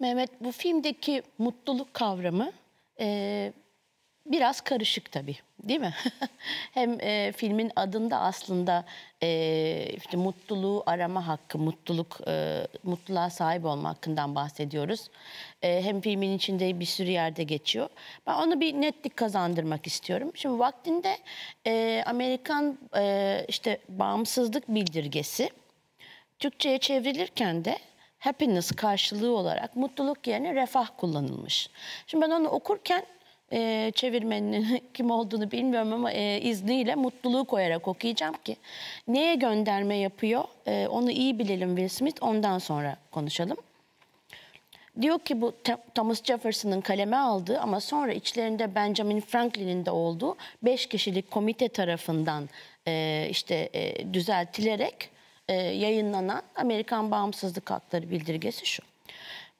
Mehmet bu filmdeki mutluluk kavramı e, biraz karışık tabii değil mi? Hem e, filmin adında aslında e, işte mutluluğu arama hakkı, mutluluk e, mutluluğa sahip olma hakkından bahsediyoruz. E, hem filmin içinde bir sürü yerde geçiyor. Ben onu bir netlik kazandırmak istiyorum. Şimdi vaktinde e, Amerikan e, işte bağımsızlık bildirgesi Türkçe'ye çevrilirken de happiness karşılığı olarak mutluluk yerine refah kullanılmış. Şimdi ben onu okurken e, çevirmenin kim olduğunu bilmiyorum ama e, izniyle mutluluğu koyarak okuyacağım ki neye gönderme yapıyor e, onu iyi bilelim Will Smith ondan sonra konuşalım. Diyor ki bu Thomas Jefferson'ın kaleme aldığı ama sonra içlerinde Benjamin Franklin'in de olduğu beş kişilik komite tarafından e, işte e, düzeltilerek e, yayınlanan Amerikan Bağımsızlık Hakları Bildirgesi şu.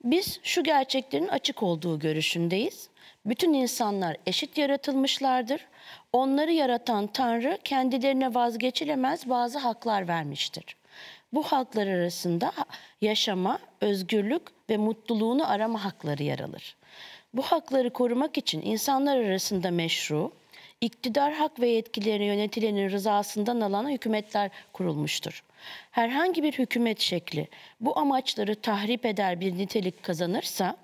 Biz şu gerçeklerin açık olduğu görüşündeyiz. Bütün insanlar eşit yaratılmışlardır. Onları yaratan Tanrı kendilerine vazgeçilemez bazı haklar vermiştir. Bu haklar arasında yaşama, özgürlük ve mutluluğunu arama hakları yer alır. Bu hakları korumak için insanlar arasında meşru, iktidar hak ve yetkilerini yönetilenin rızasından alan hükümetler kurulmuştur. Herhangi bir hükümet şekli bu amaçları tahrip eder bir nitelik kazanırsa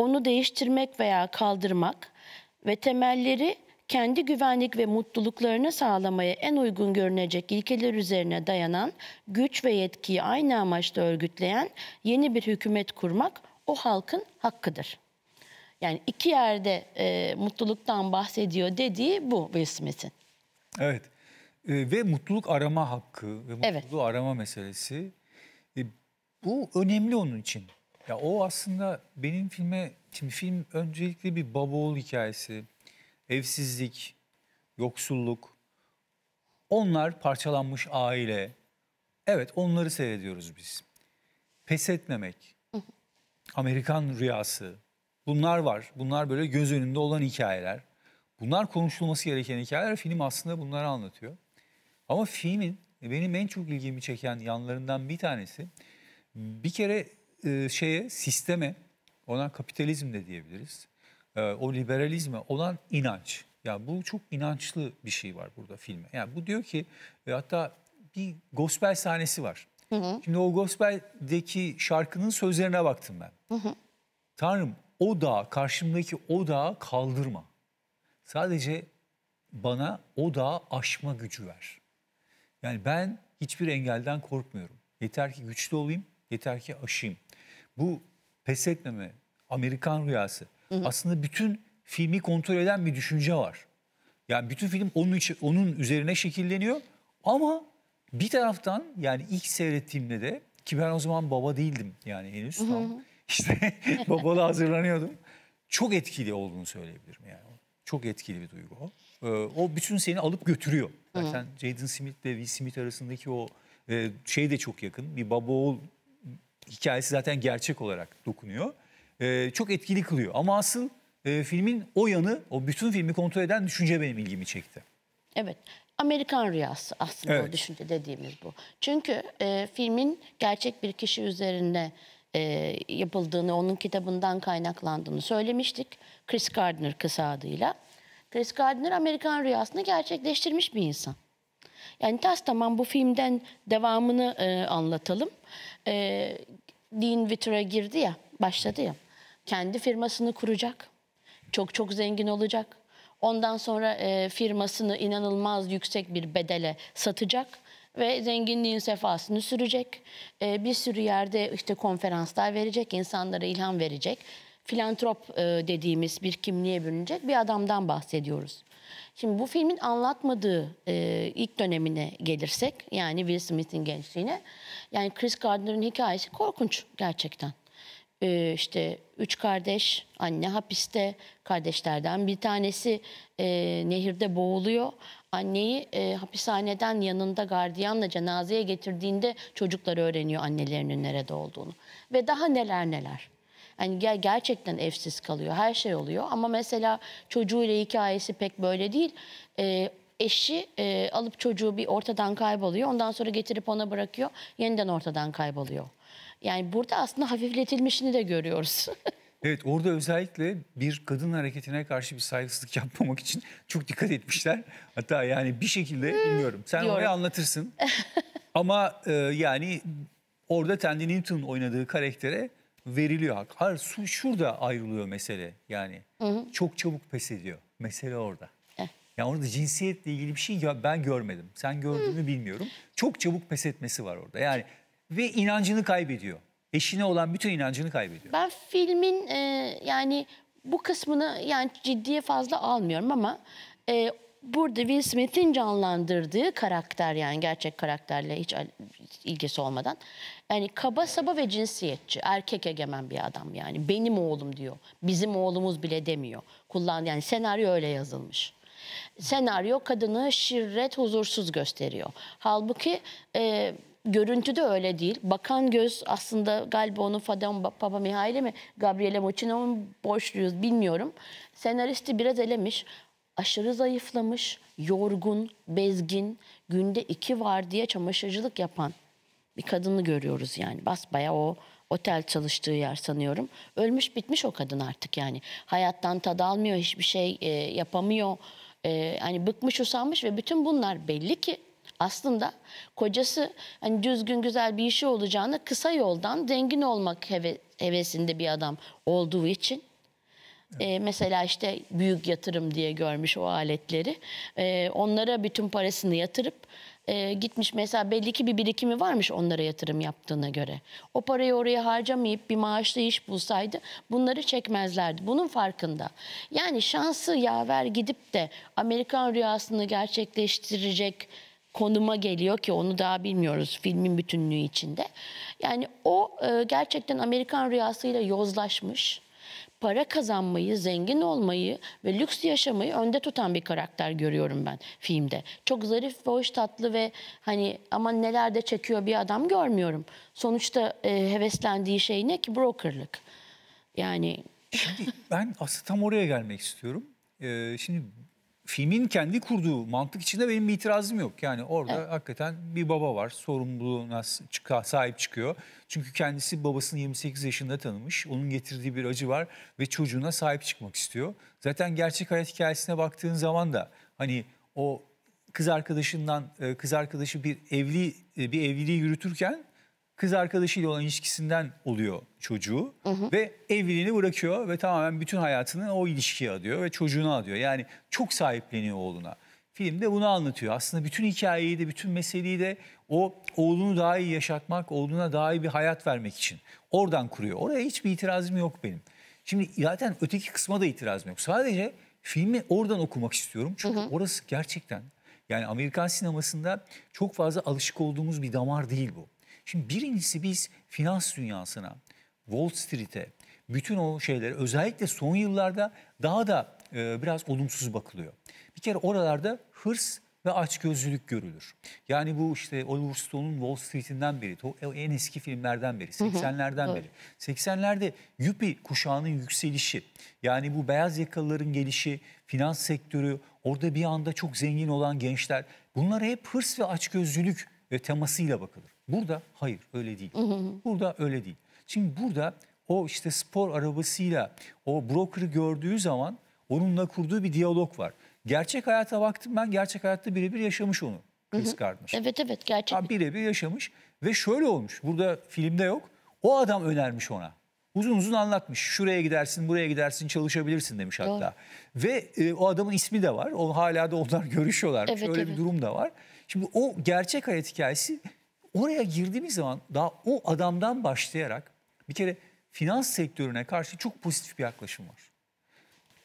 onu değiştirmek veya kaldırmak ve temelleri kendi güvenlik ve mutluluklarını sağlamaya en uygun görünecek ilkeler üzerine dayanan, güç ve yetkiyi aynı amaçla örgütleyen yeni bir hükümet kurmak o halkın hakkıdır. Yani iki yerde e, mutluluktan bahsediyor dediği bu Will Smith'in. Evet e, ve mutluluk arama hakkı ve mutluluğu evet. arama meselesi e, bu önemli onun için. Ya o aslında benim filme, şimdi film öncelikle bir baba oğul hikayesi, evsizlik, yoksulluk, onlar parçalanmış aile. Evet onları seyrediyoruz biz. Pes etmemek, Amerikan rüyası, bunlar var. Bunlar böyle göz önünde olan hikayeler. Bunlar konuşulması gereken hikayeler. Film aslında bunları anlatıyor. Ama filmin benim en çok ilgimi çeken yanlarından bir tanesi bir kere e, şeye, sisteme, ona kapitalizm de diyebiliriz. E, o liberalizme olan inanç. Yani bu çok inançlı bir şey var burada filme. Yani bu diyor ki e, hatta bir gospel sahnesi var. Hı hı. Şimdi o gospeldeki şarkının sözlerine baktım ben. Hı hı. Tanrım o dağı, karşımdaki o dağı kaldırma. Sadece bana o dağı aşma gücü ver. Yani ben hiçbir engelden korkmuyorum. Yeter ki güçlü olayım, yeter ki aşayım. Bu pes etmeme, Amerikan rüyası. Hı hı. Aslında bütün filmi kontrol eden bir düşünce var. Yani bütün film onun, için, onun üzerine şekilleniyor. Ama bir taraftan yani ilk seyrettiğimde de ki ben o zaman baba değildim yani henüz tam. Hı hı. İşte babalı hazırlanıyordum. Çok etkili olduğunu söyleyebilirim yani. Çok etkili bir duygu o. Ee, o bütün seni alıp götürüyor. Zaten Jaden Smith ile Will Smith arasındaki o e, şey de çok yakın. Bir baba oğul hikayesi zaten gerçek olarak dokunuyor. E, çok etkili kılıyor ama asıl e, filmin o yanı, o bütün filmi kontrol eden düşünce benim ilgimi çekti. Evet. Amerikan rüyası aslında evet. o düşünce dediğimiz bu. Çünkü e, filmin gerçek bir kişi üzerine e, yapıldığını, onun kitabından kaynaklandığını söylemiştik. Chris Gardner kısa adıyla. Chris Gardner Amerikan rüyasını gerçekleştirmiş bir insan. Yani tas tamam bu filmden devamını e, anlatalım. E, Dean Vitter'a girdi ya, başladı ya. Kendi firmasını kuracak. Çok çok zengin olacak. Ondan sonra e, firmasını inanılmaz yüksek bir bedele satacak ve zenginliğin sefasını sürecek. E, bir sürü yerde işte konferanslar verecek, insanlara ilham verecek. Filantrop e, dediğimiz bir kimliğe bürünecek bir adamdan bahsediyoruz. Şimdi bu filmin anlatmadığı e, ilk dönemine gelirsek yani Will Smith'in gençliğine yani Chris Gardner'ın hikayesi korkunç gerçekten. E, işte üç kardeş, anne hapiste, kardeşlerden bir tanesi e, nehirde boğuluyor. Anneyi e, hapishaneden yanında gardiyanla cenazeye getirdiğinde çocuklar öğreniyor annelerinin nerede olduğunu. Ve daha neler neler. Yani ger gerçekten evsiz kalıyor. Her şey oluyor. Ama mesela çocuğuyla hikayesi pek böyle değil. E, eşi e, alıp çocuğu bir ortadan kayboluyor. Ondan sonra getirip ona bırakıyor. Yeniden ortadan kayboluyor. Yani burada aslında hafifletilmişini de görüyoruz. Evet orada özellikle bir kadın hareketine karşı bir saygısızlık yapmamak için çok dikkat etmişler. Hatta yani bir şekilde hmm, bilmiyorum. Sen Diyorum. oraya anlatırsın. Ama e, yani orada Tandy Newton oynadığı karaktere veriliyor hak. Hayır su şurada ayrılıyor mesele yani. Hı hı. Çok çabuk pes ediyor. Mesele orada. Eh. Yani orada cinsiyetle ilgili bir şey ya ben görmedim. Sen gördüğünü mü bilmiyorum. Çok çabuk pes etmesi var orada. Yani ve inancını kaybediyor. Eşine olan bütün inancını kaybediyor. Ben filmin e, yani bu kısmını yani ciddiye fazla almıyorum ama e, burada Will Smith'in canlandırdığı karakter yani gerçek karakterle hiç ilgisi olmadan yani kaba saba ve cinsiyetçi erkek egemen bir adam yani benim oğlum diyor bizim oğlumuz bile demiyor kullan yani senaryo öyle yazılmış senaryo kadını şirret huzursuz gösteriyor halbuki e, de öyle değil. Bakan göz aslında galiba onun Fadon Papa Mihail'e mi Gabriele Mochino'nun boşluğu bilmiyorum. Senaristi biraz elemiş aşırı zayıflamış, yorgun, bezgin, günde iki var diye çamaşırcılık yapan bir kadını görüyoruz yani. Basbaya o otel çalıştığı yer sanıyorum. Ölmüş bitmiş o kadın artık yani. Hayattan tad almıyor, hiçbir şey e, yapamıyor. E, hani bıkmış, usanmış ve bütün bunlar belli ki aslında kocası hani düzgün güzel bir işi olacağını kısa yoldan zengin olmak heve, hevesinde bir adam olduğu için Evet. mesela işte büyük yatırım diye görmüş o aletleri. E, onlara bütün parasını yatırıp e, gitmiş mesela belli ki bir birikimi varmış onlara yatırım yaptığına göre. O parayı oraya harcamayıp bir maaşlı iş bulsaydı bunları çekmezlerdi. Bunun farkında. Yani şansı yaver gidip de Amerikan rüyasını gerçekleştirecek konuma geliyor ki onu daha bilmiyoruz filmin bütünlüğü içinde. Yani o e, gerçekten Amerikan rüyasıyla yozlaşmış para kazanmayı, zengin olmayı ve lüks yaşamayı önde tutan bir karakter görüyorum ben filmde. Çok zarif ve hoş tatlı ve hani ama neler de çekiyor bir adam görmüyorum. Sonuçta e, heveslendiği şey ne ki brokerlık. Yani Şimdi ben aslında tam oraya gelmek istiyorum. Ee, şimdi filmin kendi kurduğu mantık içinde benim bir itirazım yok. Yani orada evet. hakikaten bir baba var. Sorumluluğuna sahip çıkıyor. Çünkü kendisi babasını 28 yaşında tanımış. Onun getirdiği bir acı var ve çocuğuna sahip çıkmak istiyor. Zaten gerçek hayat hikayesine baktığın zaman da hani o kız arkadaşından e, kız arkadaşı bir evli e, bir evliliği yürütürken kız arkadaşıyla olan ilişkisinden oluyor çocuğu hı hı. ve evliliğini bırakıyor ve tamamen bütün hayatını o ilişkiye adıyor ve çocuğuna adıyor. Yani çok sahipleniyor oğluna. Film de bunu anlatıyor. Aslında bütün hikayeyi de bütün meseleyi de o oğlunu daha iyi yaşatmak, oğluna daha iyi bir hayat vermek için oradan kuruyor. Oraya hiçbir itirazım yok benim. Şimdi zaten öteki kısma da itirazım yok. Sadece filmi oradan okumak istiyorum. Çünkü hı hı. orası gerçekten yani Amerikan sinemasında çok fazla alışık olduğumuz bir damar değil bu. Şimdi birincisi biz finans dünyasına, Wall Street'e, bütün o şeyler özellikle son yıllarda daha da e, biraz olumsuz bakılıyor. Bir kere oralarda hırs ve açgözlülük görülür. Yani bu işte Oliver Stone'un Wall Street'inden beri, o e, en eski filmlerden beri, 80'lerden beri. 80'lerde Yuppie kuşağının yükselişi, yani bu beyaz yakalıların gelişi, finans sektörü, orada bir anda çok zengin olan gençler, bunlara hep hırs ve açgözlülük e, temasıyla bakılır. Burada hayır öyle değil. Burada öyle değil. Şimdi burada o işte spor arabasıyla o broker'ı gördüğü zaman onunla kurduğu bir diyalog var. Gerçek hayata baktım ben gerçek hayatta birebir yaşamış onu. Chris Gardner. Evet evet gerçek. Birebir yaşamış ve şöyle olmuş. Burada filmde yok. O adam önermiş ona. Uzun uzun anlatmış. Şuraya gidersin, buraya gidersin, çalışabilirsin demiş hatta. Doğru. Ve e, o adamın ismi de var. O, hala da onlar görüşüyorlar. Evet, Öyle evet. bir durum da var. Şimdi o gerçek hayat hikayesi Oraya girdiğimiz zaman daha o adamdan başlayarak bir kere finans sektörüne karşı çok pozitif bir yaklaşım var.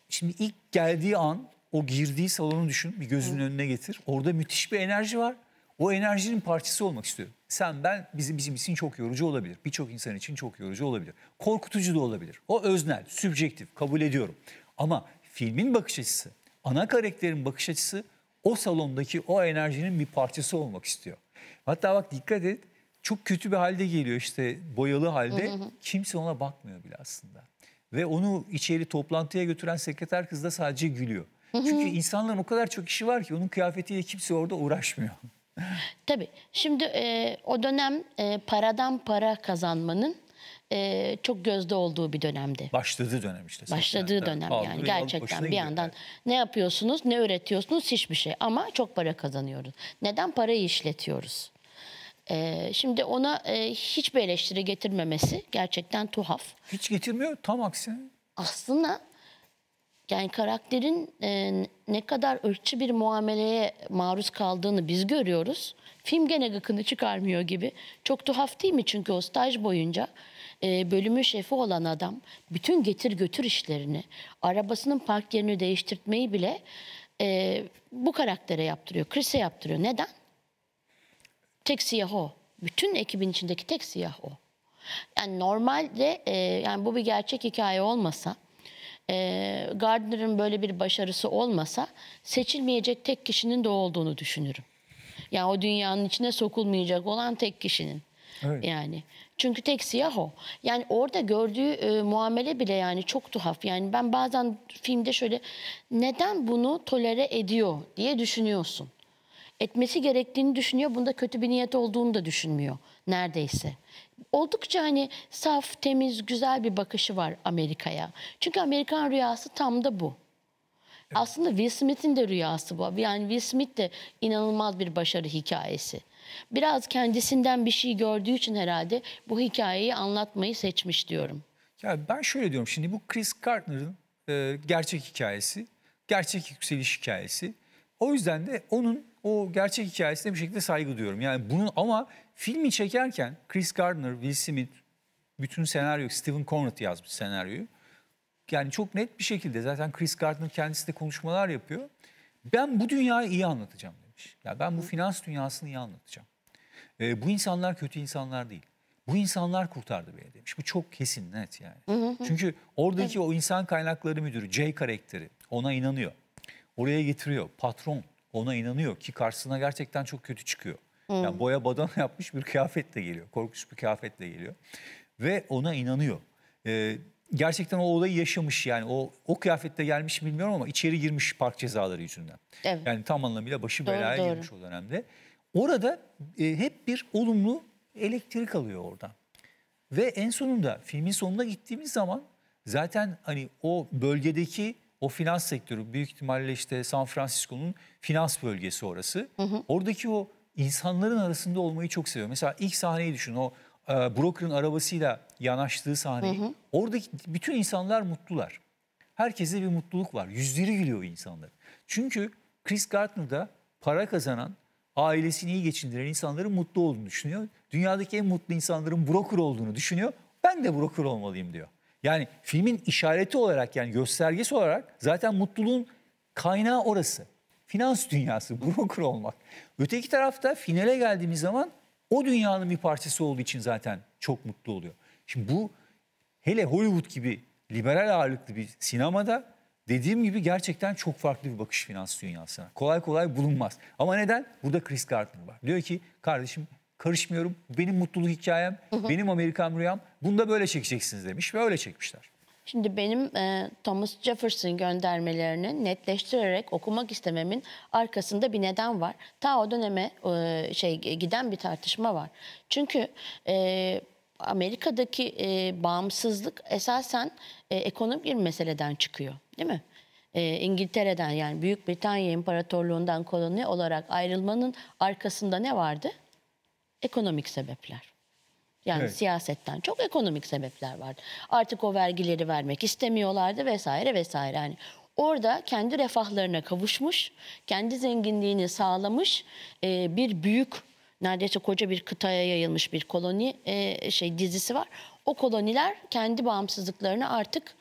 Şimdi ilk geldiği an o girdiği salonu düşün bir gözünün önüne getir. Orada müthiş bir enerji var. O enerjinin parçası olmak istiyor. Sen ben bizim bizim için çok yorucu olabilir. Birçok insan için çok yorucu olabilir. Korkutucu da olabilir. O öznel, sübjektif kabul ediyorum. Ama filmin bakış açısı, ana karakterin bakış açısı o salondaki o enerjinin bir parçası olmak istiyor. Hatta bak dikkat et çok kötü bir halde geliyor işte boyalı halde. Hı hı. Kimse ona bakmıyor bile aslında. Ve onu içeri toplantıya götüren sekreter kız da sadece gülüyor. Hı hı. Çünkü insanların o kadar çok işi var ki onun kıyafetiyle kimse orada uğraşmıyor. Tabii. Şimdi e, o dönem e, paradan para kazanmanın e, çok gözde olduğu bir dönemde. Başladığı dönem işte. Başladığı yani, dönem yani gerçekten bir yandan yani. ne yapıyorsunuz ne üretiyorsunuz hiçbir şey ama çok para kazanıyoruz. Neden parayı işletiyoruz? şimdi ona e, hiçbir eleştiri getirmemesi gerçekten tuhaf. Hiç getirmiyor tam aksine. Aslında yani karakterin ne kadar ırkçı bir muameleye maruz kaldığını biz görüyoruz. Film gene gıkını çıkarmıyor gibi. Çok tuhaf değil mi? Çünkü o staj boyunca bölümü şefi olan adam bütün getir götür işlerini, arabasının park yerini değiştirtmeyi bile bu karaktere yaptırıyor, Chris'e yaptırıyor. Neden? Tek siyah o. Bütün ekibin içindeki tek siyah o. Yani normalde e, yani bu bir gerçek hikaye olmasa e, Gardner'ın böyle bir başarısı olmasa seçilmeyecek tek kişinin de olduğunu düşünürüm. Yani o dünyanın içine sokulmayacak olan tek kişinin. Evet. Yani çünkü tek siyah o. Yani orada gördüğü e, muamele bile yani çok tuhaf. Yani ben bazen filmde şöyle neden bunu tolere ediyor diye düşünüyorsun etmesi gerektiğini düşünüyor. Bunda kötü bir niyet olduğunu da düşünmüyor neredeyse. Oldukça hani saf, temiz, güzel bir bakışı var Amerika'ya. Çünkü Amerikan rüyası tam da bu. Evet. Aslında Will Smith'in de rüyası bu. Yani Will Smith de inanılmaz bir başarı hikayesi. Biraz kendisinden bir şey gördüğü için herhalde bu hikayeyi anlatmayı seçmiş diyorum. Ya ben şöyle diyorum şimdi bu Chris Gardner'ın e, gerçek hikayesi, gerçek yükseliş hikayesi. O yüzden de onun o gerçek hikayesine bir şekilde saygı duyuyorum. Yani bunun ama filmi çekerken Chris Gardner, Will Smith, bütün senaryo, Steven Conrad yazmış senaryoyu. Yani çok net bir şekilde zaten Chris Gardner kendisi de konuşmalar yapıyor. Ben bu dünyayı iyi anlatacağım demiş. Ya yani ben bu finans dünyasını iyi anlatacağım. E, bu insanlar kötü insanlar değil. Bu insanlar kurtardı beni demiş. Bu çok kesin net yani. Hı hı. Çünkü oradaki evet. o insan kaynakları müdürü, J karakteri ona inanıyor. Oraya getiriyor. Patron ona inanıyor ki karşısına gerçekten çok kötü çıkıyor. Hmm. Yani boya badana yapmış bir kıyafetle geliyor. Korkunç bir kıyafetle geliyor. Ve ona inanıyor. Ee, gerçekten o olayı yaşamış yani o o kıyafette gelmiş bilmiyorum ama içeri girmiş park cezaları yüzünden. Evet. Yani tam anlamıyla başı doğru, belaya doğru. girmiş o dönemde. Orada e, hep bir olumlu elektrik alıyor oradan. Ve en sonunda filmin sonuna gittiğimiz zaman zaten hani o bölgedeki o finans sektörü büyük ihtimalle işte San Francisco'nun finans bölgesi orası. Hı hı. Oradaki o insanların arasında olmayı çok seviyor. Mesela ilk sahneyi düşün o e, broker'ın arabasıyla yanaştığı sahneyi. Hı hı. Oradaki bütün insanlar mutlular. Herkese bir mutluluk var. Yüzleri gülüyor insanlar. Çünkü Chris Gardner'da para kazanan, ailesini iyi geçindiren insanların mutlu olduğunu düşünüyor. Dünyadaki en mutlu insanların broker olduğunu düşünüyor. Ben de broker olmalıyım diyor. Yani filmin işareti olarak yani göstergesi olarak zaten mutluluğun kaynağı orası. Finans dünyası, broker olmak. Öteki tarafta finale geldiğimiz zaman o dünyanın bir parçası olduğu için zaten çok mutlu oluyor. Şimdi bu hele Hollywood gibi liberal ağırlıklı bir sinemada dediğim gibi gerçekten çok farklı bir bakış finans dünyasına. Kolay kolay bulunmaz. Ama neden? Burada Chris Gardner var. Diyor ki kardeşim karışmıyorum. Benim mutluluk hikayem, hı hı. benim Amerikan rüyam. Bunu da böyle çekeceksiniz demiş ve öyle çekmişler. Şimdi benim e, Thomas Jefferson göndermelerini netleştirerek okumak istememin arkasında bir neden var. Ta o döneme e, şey giden bir tartışma var. Çünkü e, Amerika'daki e, bağımsızlık esasen e, ekonomik bir meseleden çıkıyor, değil mi? e, İngiltere'den yani Büyük Britanya İmparatorluğundan koloni olarak ayrılmanın arkasında ne vardı? ekonomik sebepler. Yani evet. siyasetten çok ekonomik sebepler vardı. Artık o vergileri vermek istemiyorlardı vesaire vesaire. Yani orada kendi refahlarına kavuşmuş, kendi zenginliğini sağlamış e, bir büyük neredeyse koca bir kıtaya yayılmış bir koloni e, şey dizisi var. O koloniler kendi bağımsızlıklarını artık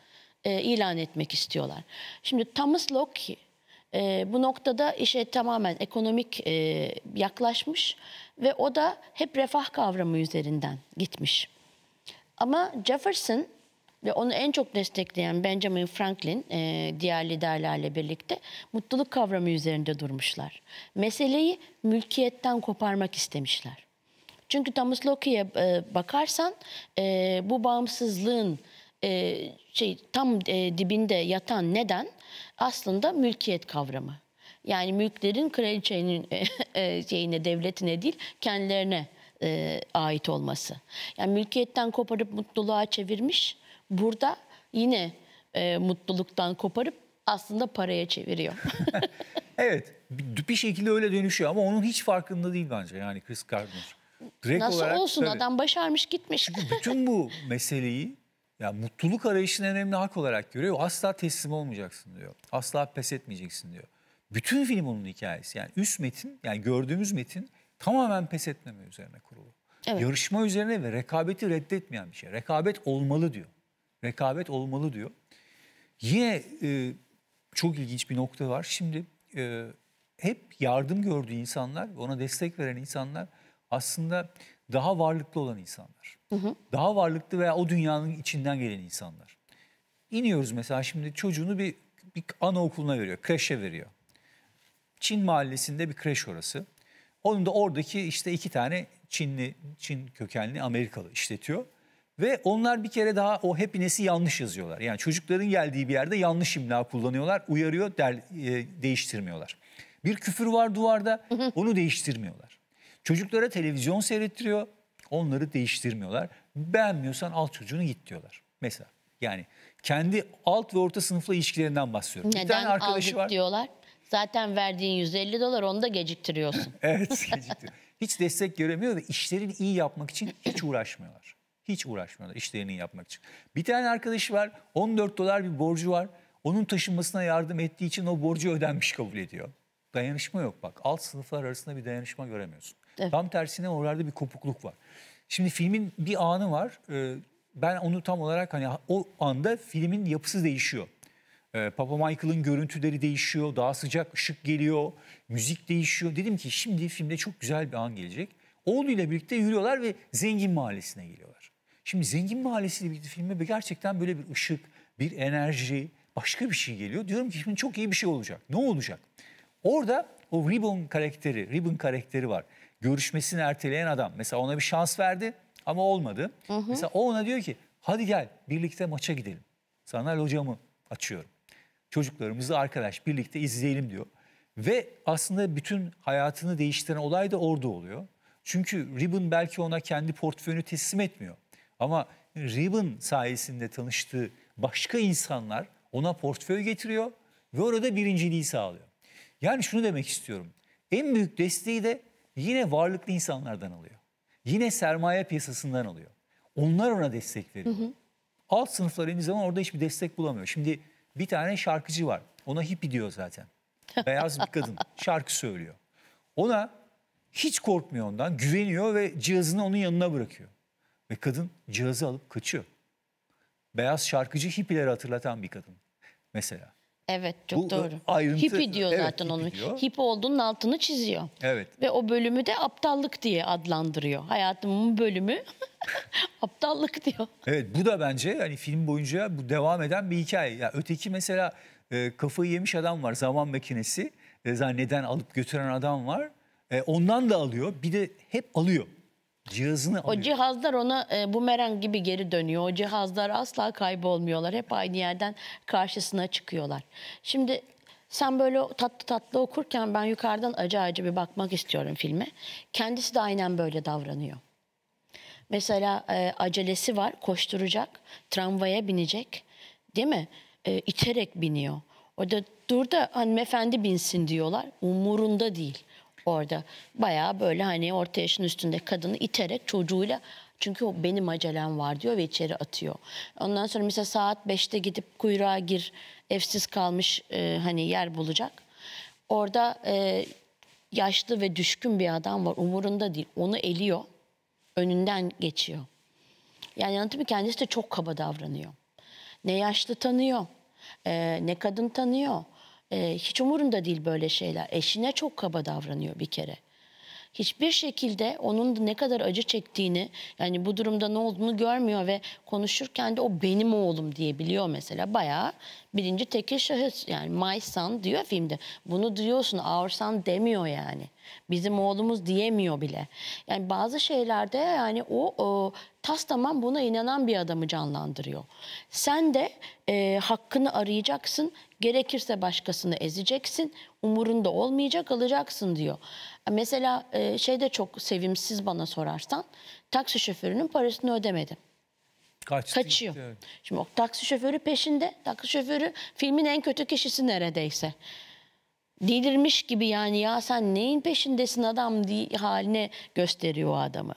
e, ilan etmek istiyorlar. Şimdi Thomas Locke e, bu noktada işe tamamen ekonomik e, yaklaşmış ve o da hep refah kavramı üzerinden gitmiş. Ama Jefferson ve onu en çok destekleyen Benjamin Franklin e, diğer liderlerle birlikte mutluluk kavramı üzerinde durmuşlar. Meseleyi mülkiyetten koparmak istemişler. Çünkü Thomas Locke'ye e, bakarsan e, bu bağımsızlığın e, şey tam e, dibinde yatan neden aslında mülkiyet kavramı. Yani mülklerin kraliçenin e, e, şeyine, devletine değil kendilerine e, ait olması. Yani mülkiyetten koparıp mutluluğa çevirmiş. Burada yine e, mutluluktan koparıp aslında paraya çeviriyor. evet bir şekilde öyle dönüşüyor ama onun hiç farkında değil bence yani Chris Gardner. Direkt Nasıl olarak, olsun tabii. adam başarmış gitmiş. Çünkü bütün bu meseleyi yani mutluluk arayışını en önemli hak olarak görüyor. Asla teslim olmayacaksın diyor. Asla pes etmeyeceksin diyor. Bütün film onun hikayesi. Yani üst metin, yani gördüğümüz metin tamamen pes etmeme üzerine kurulu. Evet. Yarışma üzerine ve rekabeti reddetmeyen bir şey. Rekabet olmalı diyor. Rekabet olmalı diyor. Yine e, çok ilginç bir nokta var. Şimdi e, hep yardım gördüğü insanlar, ona destek veren insanlar aslında daha varlıklı olan insanlar. Hı hı. Daha varlıklı veya o dünyanın içinden gelen insanlar. İniyoruz mesela şimdi çocuğunu bir, bir anaokuluna veriyor, kreşe veriyor. Çin mahallesinde bir kreş orası. Onun da oradaki işte iki tane Çinli, Çin kökenli Amerikalı işletiyor. Ve onlar bir kere daha o hepinesi yanlış yazıyorlar. Yani çocukların geldiği bir yerde yanlış imla kullanıyorlar. Uyarıyor, der, e, değiştirmiyorlar. Bir küfür var duvarda, onu değiştirmiyorlar. Çocuklara televizyon seyrettiriyor. Onları değiştirmiyorlar. Beğenmiyorsan al çocuğunu git diyorlar. Mesela yani kendi alt ve orta sınıfla ilişkilerinden bahsediyorum. Neden bir tane arkadaşı var. diyorlar? Zaten verdiğin 150 dolar onu da geciktiriyorsun. evet geciktiriyor. Hiç destek göremiyor ve işlerini iyi yapmak için hiç uğraşmıyorlar. Hiç uğraşmıyorlar işlerini yapmak için. Bir tane arkadaşı var 14 dolar bir borcu var. Onun taşınmasına yardım ettiği için o borcu ödenmiş kabul ediyor. Dayanışma yok bak. Alt sınıflar arasında bir dayanışma göremiyorsun. Evet. Tam tersine oralarda bir kopukluk var. Şimdi filmin bir anı var. Ee, ben onu tam olarak hani o anda filmin yapısı değişiyor. Ee, Papa Michael'ın görüntüleri değişiyor, daha sıcak ışık geliyor, müzik değişiyor. Dedim ki şimdi filmde çok güzel bir an gelecek. Oğluyla birlikte yürüyorlar ve Zengin Mahallesi'ne geliyorlar. Şimdi Zengin Mahallesi'yle birlikte filme gerçekten böyle bir ışık, bir enerji, başka bir şey geliyor. Diyorum ki şimdi çok iyi bir şey olacak. Ne olacak? Orada o Ribbon karakteri, Ribbon karakteri var görüşmesini erteleyen adam. Mesela ona bir şans verdi ama olmadı. Hı hı. Mesela o ona diyor ki hadi gel birlikte maça gidelim. Sanal hocamı açıyorum. Çocuklarımızı arkadaş birlikte izleyelim diyor. Ve aslında bütün hayatını değiştiren olay da orada oluyor. Çünkü Ribbon belki ona kendi portföyünü teslim etmiyor. Ama Ribbon sayesinde tanıştığı başka insanlar ona portföy getiriyor ve orada birinciliği sağlıyor. Yani şunu demek istiyorum. En büyük desteği de Yine varlıklı insanlardan alıyor. Yine sermaye piyasasından alıyor. Onlar ona destek veriyor. Hı hı. Alt sınıflar indiği zaman orada hiçbir destek bulamıyor. Şimdi bir tane şarkıcı var. Ona hippie diyor zaten. Beyaz bir kadın. Şarkı söylüyor. Ona hiç korkmuyor ondan. Güveniyor ve cihazını onun yanına bırakıyor. Ve kadın cihazı alıp kaçıyor. Beyaz şarkıcı hippileri hatırlatan bir kadın mesela. Evet çok Bu e, doğru. Ayrıntı, Hippie diyor evet, zaten hippie onun. Diyor. Hippie olduğunun altını çiziyor. Evet. Ve o bölümü de aptallık diye adlandırıyor. Hayatımın bölümü aptallık diyor. Evet bu da bence yani film boyunca bu devam eden bir hikaye. Ya öteki mesela e, kafayı yemiş adam var zaman makinesi. E, neden alıp götüren adam var. E, ondan da alıyor. Bir de hep alıyor. Cihazını O cihazlar ona e, bumerang gibi geri dönüyor. O cihazlar asla kaybolmuyorlar. Hep aynı yerden karşısına çıkıyorlar. Şimdi sen böyle tatlı tatlı okurken ben yukarıdan acı acı bir bakmak istiyorum filme. Kendisi de aynen böyle davranıyor. Mesela e, acelesi var, koşturacak, tramvaya binecek değil mi? E, iterek biniyor. O da dur da hanımefendi binsin diyorlar. Umurunda değil orada. Bayağı böyle hani orta yaşın üstünde kadını iterek çocuğuyla çünkü o benim acelem var diyor ve içeri atıyor. Ondan sonra mesela saat 5'te gidip kuyruğa gir evsiz kalmış e, hani yer bulacak. Orada e, yaşlı ve düşkün bir adam var umurunda değil onu eliyor önünden geçiyor. Yani anlatımı kendisi de çok kaba davranıyor. Ne yaşlı tanıyor, e, ne kadın tanıyor, hiç umurunda değil böyle şeyler. Eşine çok kaba davranıyor bir kere hiçbir şekilde onun da ne kadar acı çektiğini yani bu durumda ne olduğunu görmüyor ve konuşurken de o benim oğlum diyebiliyor mesela. Bayağı birinci tekil şahıs yani my son diyor filmde. Bunu diyorsun our son demiyor yani. Bizim oğlumuz diyemiyor bile. Yani bazı şeylerde yani o, o tas tamam buna inanan bir adamı canlandırıyor. Sen de e, hakkını arayacaksın. Gerekirse başkasını ezeceksin. Umurunda olmayacak alacaksın diyor. Mesela e, şey de çok sevimsiz bana sorarsan taksi şoförünün parasını ödemedim. Kaçtı Kaçıyor. Gitti, Şimdi o taksi şoförü peşinde. Taksi şoförü filmin en kötü kişisi neredeyse. Delirmiş gibi yani ya sen neyin peşindesin adam diye haline gösteriyor o adamı.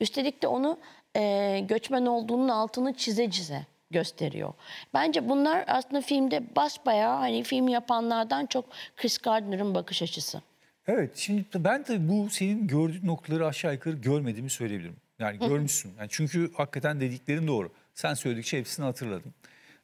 Üstelik de onu e, göçmen olduğunun altını çize çize gösteriyor. Bence bunlar aslında filmde bas basbayağı hani film yapanlardan çok Chris Gardner'ın bakış açısı. Evet şimdi ben de bu senin gördüğün noktaları aşağı yukarı görmediğimi söyleyebilirim. Yani görmüşsün. Yani çünkü hakikaten dediklerin doğru. Sen söyledikçe hepsini hatırladım.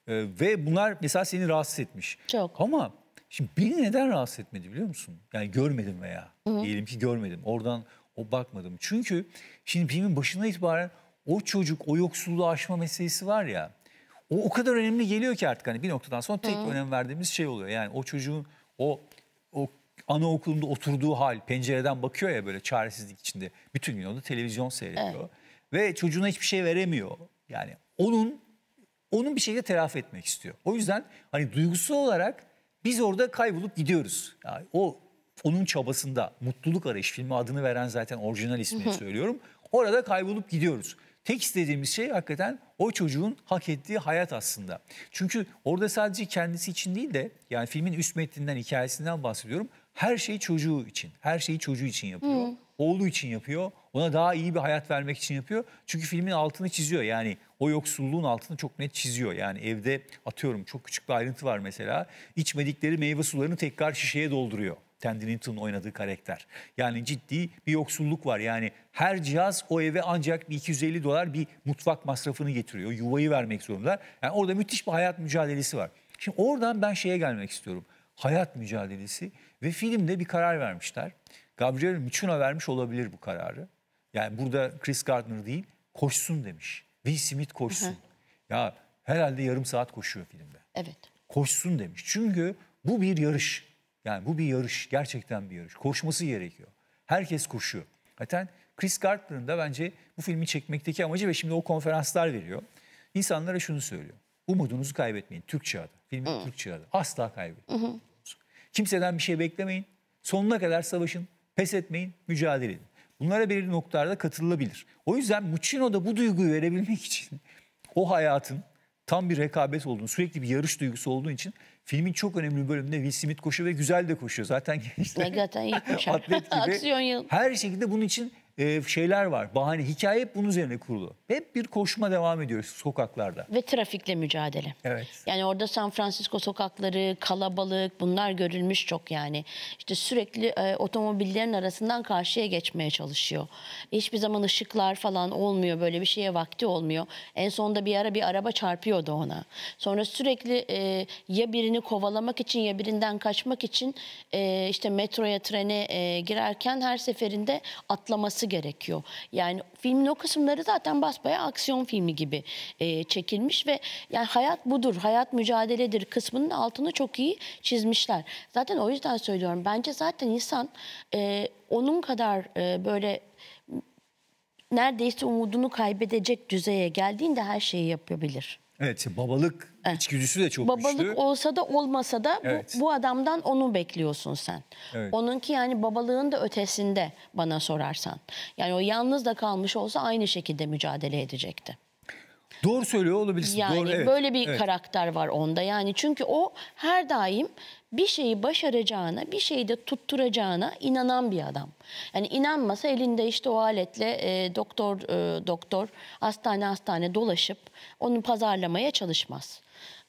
Ee, ve bunlar mesela seni rahatsız etmiş. Çok. Ama şimdi beni neden rahatsız etmedi biliyor musun? Yani görmedim veya Hı-hı. diyelim ki görmedim. Oradan o bakmadım. Çünkü şimdi filmin başına itibaren o çocuk o yoksulluğu aşma meselesi var ya. O o kadar önemli geliyor ki artık hani bir noktadan sonra tek Hı-hı. önem verdiğimiz şey oluyor. Yani o çocuğun o anaokulunda oturduğu hal pencereden bakıyor ya böyle çaresizlik içinde. Bütün gün orada televizyon seyrediyor. Evet. Ve çocuğuna hiçbir şey veremiyor. Yani onun onun bir şeyle telafi etmek istiyor. O yüzden hani duygusal olarak biz orada kaybolup gidiyoruz. Yani o onun çabasında mutluluk arayış filmi adını veren zaten orijinal ismini söylüyorum. Orada kaybolup gidiyoruz. Tek istediğimiz şey hakikaten o çocuğun hak ettiği hayat aslında. Çünkü orada sadece kendisi için değil de yani filmin üst metninden, hikayesinden bahsediyorum her şeyi çocuğu için, her şeyi çocuğu için yapıyor. Hı. Oğlu için yapıyor. Ona daha iyi bir hayat vermek için yapıyor. Çünkü filmin altını çiziyor. Yani o yoksulluğun altını çok net çiziyor. Yani evde atıyorum çok küçük bir ayrıntı var mesela. İçmedikleri meyve sularını tekrar şişeye dolduruyor. Tandy Newton'un oynadığı karakter. Yani ciddi bir yoksulluk var. Yani her cihaz o eve ancak bir 250 dolar bir mutfak masrafını getiriyor. Yuvayı vermek zorundalar. Yani orada müthiş bir hayat mücadelesi var. Şimdi oradan ben şeye gelmek istiyorum hayat mücadelesi ve filmde bir karar vermişler. Gabriel Michuna vermiş olabilir bu kararı. Yani burada Chris Gardner değil, koşsun demiş. Will Smith koşsun. Hı hı. Ya herhalde yarım saat koşuyor filmde. Evet. Koşsun demiş. Çünkü bu bir yarış. Yani bu bir yarış. Gerçekten bir yarış. Koşması gerekiyor. Herkes koşuyor. Zaten Chris Gardner'ın da bence bu filmi çekmekteki amacı ve şimdi o konferanslar veriyor. İnsanlara şunu söylüyor. Umudunuzu kaybetmeyin. Türk çağda. Filmin Hı. Türk çağda. Asla kaybetmeyin. Hı. Kimseden bir şey beklemeyin. Sonuna kadar savaşın. Pes etmeyin. Mücadele edin. Bunlara belirli noktalarda katılabilir. O yüzden Muccino da bu duyguyu verebilmek için o hayatın tam bir rekabet olduğunu, sürekli bir yarış duygusu olduğu için filmin çok önemli bir bölümünde Will Smith koşuyor ve güzel de koşuyor. Zaten gençler, Zaten iyi koşar. atlet gibi. Aksiyon yıl. Her şekilde bunun için e, şeyler var. Bahane, hikaye hep bunun üzerine kurulu. Hep bir koşma devam ediyor sokaklarda. Ve trafikle mücadele. Evet. Yani orada San Francisco sokakları, kalabalık bunlar görülmüş çok yani. İşte sürekli e, otomobillerin arasından karşıya geçmeye çalışıyor. Hiçbir zaman ışıklar falan olmuyor. Böyle bir şeye vakti olmuyor. En sonunda bir ara bir araba çarpıyordu ona. Sonra sürekli e, ya birini kovalamak için ya birinden kaçmak için e, işte metroya, trene e, girerken her seferinde atlaması olması gerekiyor. Yani filmin o kısımları zaten basbaya aksiyon filmi gibi e, çekilmiş ve yani hayat budur, hayat mücadeledir kısmının altını çok iyi çizmişler. Zaten o yüzden söylüyorum. Bence zaten insan e, onun kadar e, böyle neredeyse umudunu kaybedecek düzeye geldiğinde her şeyi yapabilir. Evet, babalık Evet. İçgüdüsü de çok Babalık güçlü. olsa da olmasa da evet. bu, bu adamdan onu bekliyorsun sen. Evet. Onunki yani babalığın da ötesinde bana sorarsan. Yani o yalnız da kalmış olsa aynı şekilde mücadele edecekti. Doğru söylüyor olabilirsin. Yani Doğru, evet. böyle bir evet. karakter var onda. Yani çünkü o her daim bir şeyi başaracağına, bir şeyi de tutturacağına inanan bir adam. Yani inanmasa elinde işte o aletle e, doktor e, doktor hastane hastane dolaşıp onu pazarlamaya çalışmaz.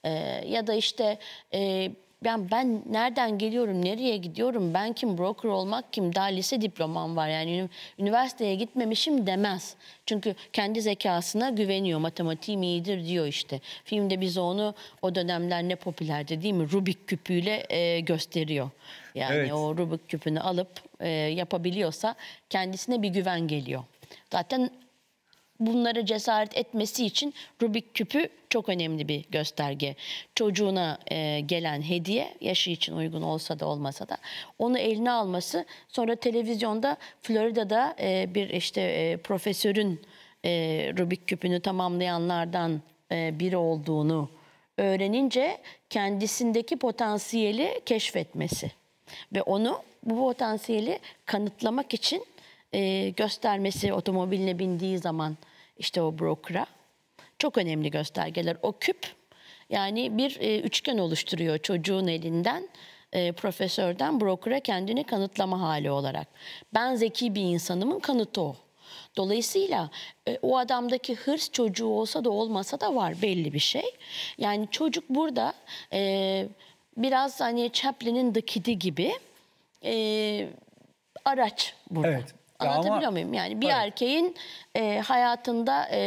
E, ya da işte e, ben, ben nereden geliyorum, nereye gidiyorum, ben kim, broker olmak kim, daha lise diplomam var. Yani üniversiteye gitmemişim demez. Çünkü kendi zekasına güveniyor, matematiğim iyidir diyor işte. Filmde biz onu o dönemler ne popülerdi değil mi? Rubik küpüyle e, gösteriyor. Yani evet. o Rubik küpünü alıp e, yapabiliyorsa kendisine bir güven geliyor. Zaten bunlara cesaret etmesi için Rubik küpü çok önemli bir gösterge. Çocuğuna e, gelen hediye yaşı için uygun olsa da olmasa da onu eline alması sonra televizyonda Florida'da e, bir işte e, profesörün e, Rubik küpünü tamamlayanlardan e, biri olduğunu öğrenince kendisindeki potansiyeli keşfetmesi ve onu bu potansiyeli kanıtlamak için e, göstermesi otomobiline bindiği zaman işte o broker'a. Çok önemli göstergeler. O küp yani bir e, üçgen oluşturuyor çocuğun elinden e, profesörden broker'a kendini kanıtlama hali olarak. Ben zeki bir insanımın kanıtı o. Dolayısıyla e, o adamdaki hırs çocuğu olsa da olmasa da var belli bir şey. Yani çocuk burada e, biraz hani Chaplin'in The Kid'i gibi e, araç burada. Evet. Anlatabiliyor ama, muyum? Yani bir tabii. erkeğin e, hayatında e,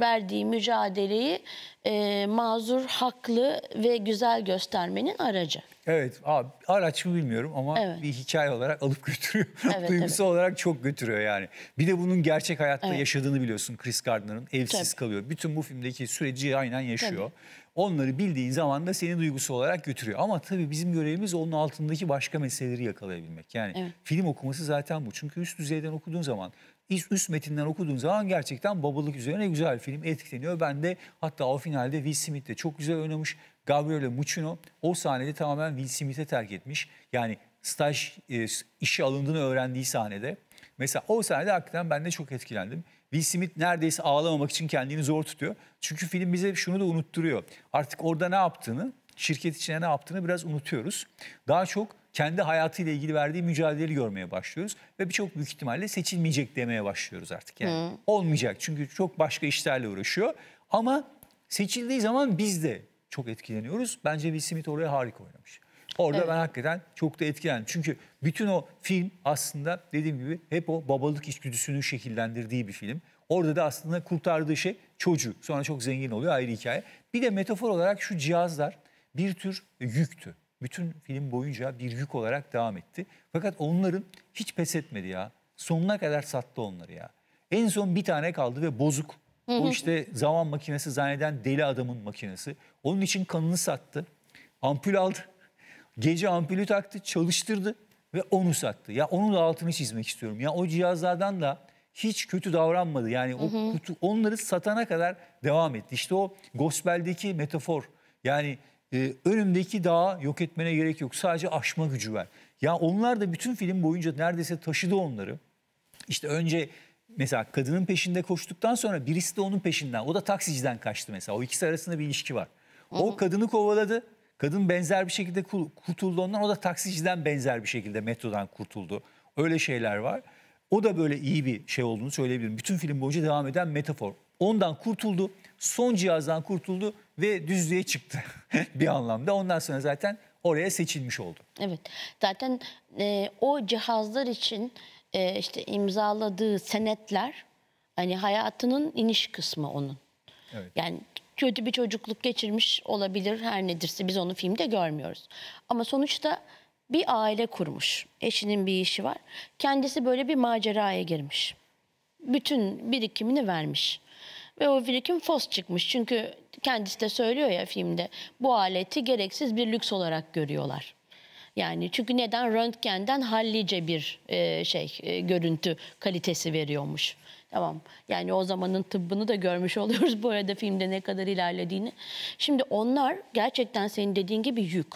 verdiği mücadeleyi e, mazur, haklı ve güzel göstermenin aracı. Evet, abi, araç mı bilmiyorum ama evet. bir hikaye olarak alıp götürüyor. Evet, Duygusu evet. olarak çok götürüyor yani. Bir de bunun gerçek hayatta evet. yaşadığını biliyorsun Chris Gardner'ın. Evsiz Tabii. kalıyor. Bütün bu filmdeki süreci aynen yaşıyor. Tabii. Onları bildiğin zaman da seni duygusu olarak götürüyor. Ama tabii bizim görevimiz onun altındaki başka meseleleri yakalayabilmek. Yani evet. film okuması zaten bu. Çünkü üst düzeyden okuduğun zaman, üst, üst metinden okuduğun zaman gerçekten babalık üzerine güzel film etkileniyor. Ben de hatta o finalde Will Smith de çok güzel oynamış. Gabriele Muccino o sahnede tamamen Will Smith'e terk etmiş. Yani staj e, işe alındığını öğrendiği sahnede. Mesela o sahnede hakikaten ben de çok etkilendim. Will Smith neredeyse ağlamamak için kendini zor tutuyor. Çünkü film bize şunu da unutturuyor. Artık orada ne yaptığını, şirket içine ne yaptığını biraz unutuyoruz. Daha çok kendi hayatıyla ilgili verdiği mücadeleyi görmeye başlıyoruz. Ve birçok büyük ihtimalle seçilmeyecek demeye başlıyoruz artık. Yani hmm. olmayacak çünkü çok başka işlerle uğraşıyor. Ama seçildiği zaman biz de çok etkileniyoruz. Bence Will Smith oraya harika oynamış. Orada evet. ben hakikaten çok da etkilendim. Çünkü bütün o film aslında dediğim gibi hep o babalık içgüdüsünü şekillendirdiği bir film. Orada da aslında kurtardığı şey çocuğu. Sonra çok zengin oluyor ayrı hikaye. Bir de metafor olarak şu cihazlar bir tür yüktü. Bütün film boyunca bir yük olarak devam etti. Fakat onların hiç pes etmedi ya. Sonuna kadar sattı onları ya. En son bir tane kaldı ve bozuk. O işte zaman makinesi zanneden deli adamın makinesi. Onun için kanını sattı. Ampul aldı. Gece ampulü taktı, çalıştırdı ve onu sattı. Ya onun da altını çizmek istiyorum. Ya o cihazlardan da hiç kötü davranmadı. Yani o kutu, onları satana kadar devam etti. İşte o gospeldeki metafor. Yani e, önümdeki dağı yok etmene gerek yok. Sadece aşma gücü ver. Ya onlar da bütün film boyunca neredeyse taşıdı onları. İşte önce Mesela kadının peşinde koştuktan sonra birisi de onun peşinden. O da taksiciden kaçtı mesela. O ikisi arasında bir ilişki var. O Hı-hı. kadını kovaladı. Kadın benzer bir şekilde kurtuldu ondan. O da taksiciden benzer bir şekilde metrodan kurtuldu. Öyle şeyler var. O da böyle iyi bir şey olduğunu söyleyebilirim. Bütün film boyunca devam eden metafor. Ondan kurtuldu, son cihazdan kurtuldu ve düzlüğe çıktı bir anlamda. Ondan sonra zaten oraya seçilmiş oldu. Evet, zaten e, o cihazlar için e, işte imzaladığı senetler hani hayatının iniş kısmı onun. Evet. Yani kötü bir çocukluk geçirmiş olabilir her nedirse biz onu filmde görmüyoruz. Ama sonuçta bir aile kurmuş. Eşinin bir işi var. Kendisi böyle bir maceraya girmiş. Bütün birikimini vermiş. Ve o birikim fos çıkmış. Çünkü kendisi de söylüyor ya filmde bu aleti gereksiz bir lüks olarak görüyorlar. Yani çünkü neden röntgenden hallice bir e, şey e, görüntü kalitesi veriyormuş. Tamam. Yani o zamanın tıbbını da görmüş oluyoruz bu arada filmde ne kadar ilerlediğini. Şimdi onlar gerçekten senin dediğin gibi yük.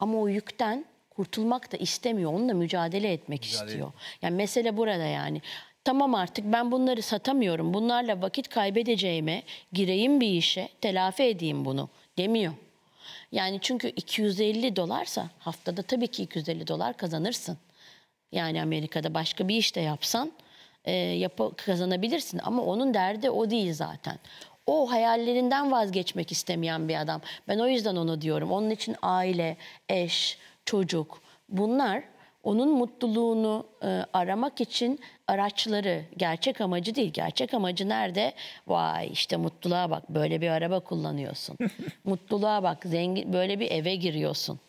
Ama o yükten kurtulmak da istemiyor. Onunla mücadele etmek mücadele. istiyor. Yani mesele burada yani. Tamam artık ben bunları satamıyorum. Bunlarla vakit kaybedeceğime gireyim bir işe, telafi edeyim bunu demiyor. Yani çünkü 250 dolarsa haftada tabii ki 250 dolar kazanırsın. Yani Amerika'da başka bir iş de yapsan e, yap kazanabilirsin ama onun derdi o değil zaten. O hayallerinden vazgeçmek istemeyen bir adam. Ben o yüzden onu diyorum. Onun için aile, eş, çocuk bunlar onun mutluluğunu e, aramak için araçları, gerçek amacı değil. Gerçek amacı nerede? Vay işte mutluluğa bak böyle bir araba kullanıyorsun. mutluluğa bak zengin böyle bir eve giriyorsun.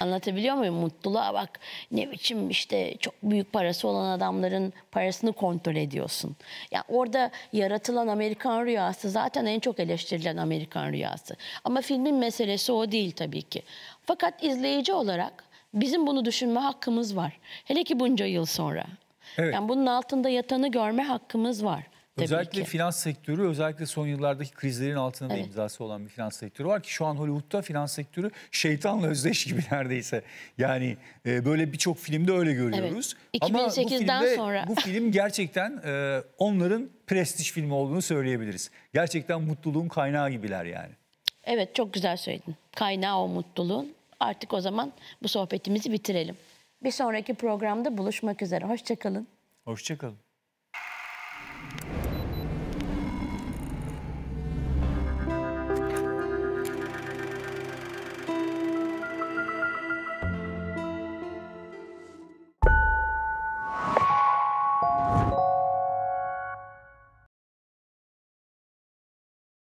Anlatabiliyor muyum? Mutluluğa bak ne biçim işte çok büyük parası olan adamların parasını kontrol ediyorsun. Yani orada yaratılan Amerikan rüyası zaten en çok eleştirilen Amerikan rüyası. Ama filmin meselesi o değil tabii ki. Fakat izleyici olarak Bizim bunu düşünme hakkımız var. Hele ki bunca yıl sonra. Evet. Yani bunun altında yatanı görme hakkımız var. Özellikle finans sektörü, özellikle son yıllardaki krizlerin altında evet. da imzası olan bir finans sektörü var ki şu an Hollywood'da finans sektörü şeytanla özdeş gibi neredeyse. Yani e, böyle birçok filmde öyle görüyoruz. Evet. 2008'den Ama bu filmde, sonra. Bu film gerçekten e, onların prestij filmi olduğunu söyleyebiliriz. Gerçekten mutluluğun kaynağı gibiler yani. Evet çok güzel söyledin. Kaynağı o mutluluğun artık o zaman bu sohbetimizi bitirelim. Bir sonraki programda buluşmak üzere. Hoşçakalın. Hoşçakalın.